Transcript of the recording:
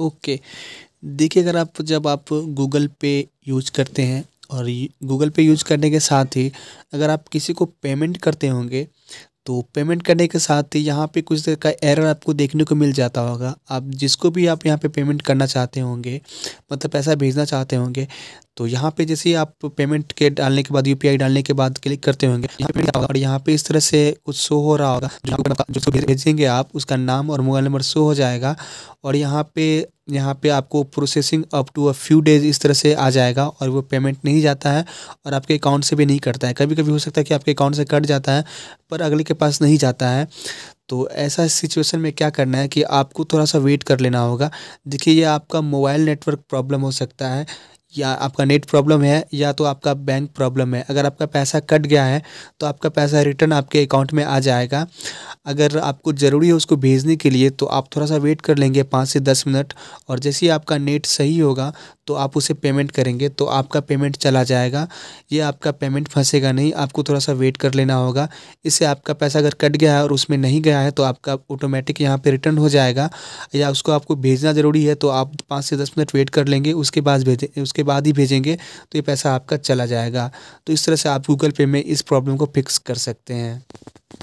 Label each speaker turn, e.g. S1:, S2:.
S1: okay देखिए अगर आप जब आप गूगल पे यूज करते हैं और गूगल पे यूज करने के साथ ही अगर आप किसी को पेमेंट करते होंगे तो पेमेंट करने के साथ ही यहाँ पे कुछ तरह का एरर आपको देखने को मिल जाता होगा आप जिसको भी आप यहाँ पे पेमेंट करना चाहते होंगे मतलब पैसा भेजना चाहते होंगे तो यहाँ पे जैसे आप पेमेंट के डालने के बाद यूपीआई डालने के बाद क्लिक करते होंगे यहाँ पे और यहाँ पे इस तरह से कुछ शो हो रहा होगा जिसको भेजेंगे आप उसका नाम और मोबाइल नंबर शो हो जाएगा और यहाँ पे यहाँ पे आपको processing up to a few days इस तरह से आ जाएगा और वो पेमेंट नहीं जाता है और आपके अकाउंट से भी नहीं कटता है कभी कभी हो सकता है कि आपके अकाउंट से कट जाता है पर अगले के पास नहीं जाता है तो ऐसा सिचुएशन में क्या करना है कि आपको थोड़ा सा वेट कर लेना होगा देखिए ये आपका मोबाइल नेटवर्क प्रॉब्लम हो सकता है या आपका नेट प्रॉब्लम है या तो आपका बैंक प्रॉब्लम है अगर आपका पैसा कट गया है तो आपका पैसा रिटर्न आपके अकाउंट में आ जाएगा अगर आपको ज़रूरी है उसको भेजने के लिए तो आप थोड़ा सा वेट कर लेंगे पाँच से दस मिनट और जैसे ही आपका नेट सही होगा तो आप उसे पेमेंट करेंगे तो आपका पेमेंट चला जाएगा ये आपका पेमेंट फंसेगा नहीं आपको थोड़ा सा वेट कर लेना होगा इससे आपका पैसा अगर कट गया है और उसमें नहीं गया है तो आपका ऑटोमेटिक यहाँ पर रिटर्न हो जाएगा या उसको आपको भेजना ज़रूरी है तो आप पाँच से दस मिनट वेट कर लेंगे उसके बाद भेजें उसके के बाद ही भेजेंगे तो ये पैसा आपका चला जाएगा तो इस तरह से आप गूगल पे में इस प्रॉब्लम को फिक्स कर सकते हैं